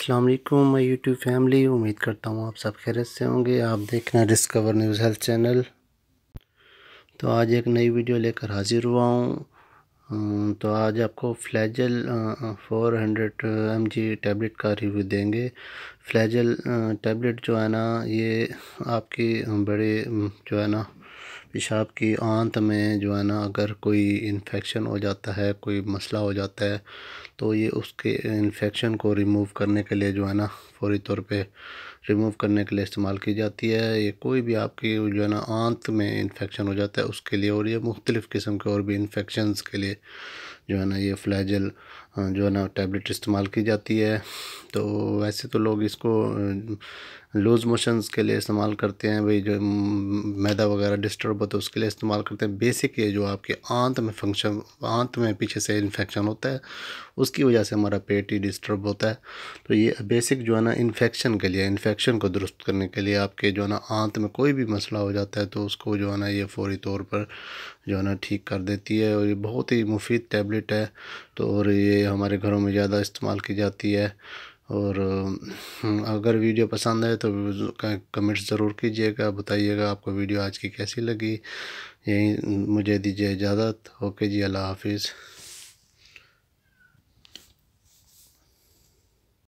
अस्सलाम वालेकुम मैं यूट्यूब फैमिली उम्मीद करता हूँ आप सब खैरत से होंगे आप देख रहे हैं डिस्कवर न्यूज़ हेल्थ चैनल तो आज एक नई वीडियो लेकर हाज़िर हुआ हूँ तो आज आपको फ्लैजल 400 हंड्रेड एम जी टैबलेट का रिव्यू देंगे फ्लैजल टैबलेट जो है ना ये आपकी बड़े जो है ना पेशाब की आंत में जो है ना अगर कोई इन्फेक्शन हो जाता है कोई मसला हो जाता है तो ये उसके इन्फेक्शन को रिमूव करने के लिए जो है ना फौरी तौर पे रिमूव करने के लिए इस्तेमाल की जाती है ये कोई भी आपकी जो है ना आंत में इन्फेक्शन हो जाता है उसके लिए और ये मुख्तलिफ़ किस्म के और भी इन्फेक्शन के लिए जो है ना ये फ्लैजल जो है ना टैबलेट इस्तेमाल की जाती है तो वैसे तो लोग इसको लूज़ मोशंस के लिए इस्तेमाल करते हैं भाई जो मैदा वगैरह डिस्टर्ब हो तो उसके लिए इस्तेमाल करते हैं बेसिक ये जो आपके आंत में फंक्शन आंत में पीछे से इन्फेक्शन होता है उसकी वजह से हमारा पेट ही डिस्टर्ब होता है तो ये बेसिक जो है ना इन्फेक्शन के लिए इन्फेक्शन को दुरुस्त करने के लिए आपके जो है ना आंत में कोई भी मसला हो जाता है तो उसको जो है ना ये फौरी तौर पर जो है ना ठीक कर देती है और ये बहुत ही मुफीद टैबलेट है तो और ये हमारे घरों में ज़्यादा इस्तेमाल की जाती है और हम्म, अगर वीडियो पसंद आए तो कमेंट्स ज़रूर कीजिएगा बताइएगा आपको वीडियो आज की कैसी लगी यहीं मुझे दीजिए इजाज़त ओके जी अल्लाह हाफिज़